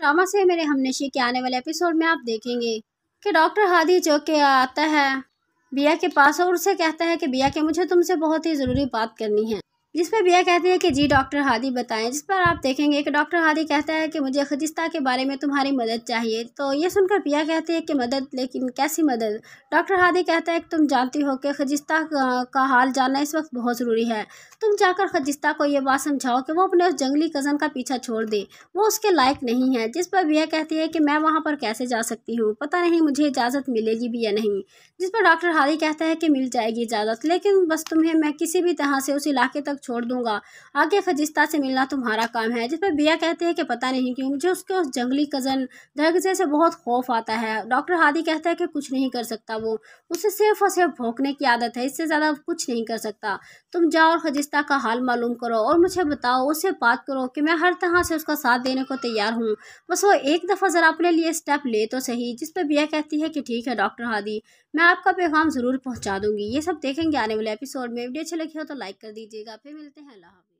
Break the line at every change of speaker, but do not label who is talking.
drama से मेरे हमनेशी के आने वाले एपिसोड में आप देखेंगे कि डॉक्टर हादी जो के आता है बिया के पास और उसे कहता है कि बिया के मुझे तुमसे बहुत ही ज़रूरी बात करनी है जिस पर बिया कहती है कि जी डॉक्टर हादी बताएं जिस पर आप देखेंगे कि डॉक्टर हादी कहता है कि मुझे खजिस्ता के बारे में तुम्हारी मदद चाहिए तो ये सुनकर बिया कहती है कि मदद लेकिन कैसी मदद डॉक्टर हादी कहता है कि तुम जानती हो कि खजिस्ता का, का हाल जानना इस वक्त बहुत ज़रूरी है तुम जाकर खजिस्ता को ये बात समझाओ कि वो अपने उस जंगली कज़न का पीछा छोड़ दे वो उसके लायक नहीं है जिस पर बिया कहती है कि मैं वहाँ पर कैसे जा सकती हूँ पता नहीं मुझे इजाज़त मिलेगी भी या नहीं जिस पर डॉक्टर हादी कहता है कि मिल जाएगी इजाज़त लेकिन बस तुम्हें मैं किसी भी तरह से उस इलाके तक तक छोड़ दूंगा आगे खजिस्ता से मिलना तुम्हारा काम है जिस पर बिया कहते हैं कि पता नहीं क्यों मुझे उसके उस जंगली कज़न दरगजे से बहुत खौफ आता है डॉक्टर हादी कहता है कि कुछ नहीं कर सकता वो उसे सिर्फ और सिर्फ भोंकने की आदत है इससे ज़्यादा कुछ नहीं कर सकता तुम जाओ और खजिस्ता का हाल मालूम करो और मुझे बताओ उससे बात करो कि मैं हर तरह से उसका साथ देने को तैयार हूँ बस वो एक दफ़ा ज़रा अपने लिए स्टेप ले तो सही जिस पर बिया कहती है कि ठीक है डॉक्टर हादी मैं आपका पैगाम ज़रूर पहुँचा दूँगी ये सब देखेंगे आने वाले एपिसोड में वीडियो अच्छी लगी हो तो लाइक कर दीजिएगा फिर मिलते हैं अल्लाह हाफिज़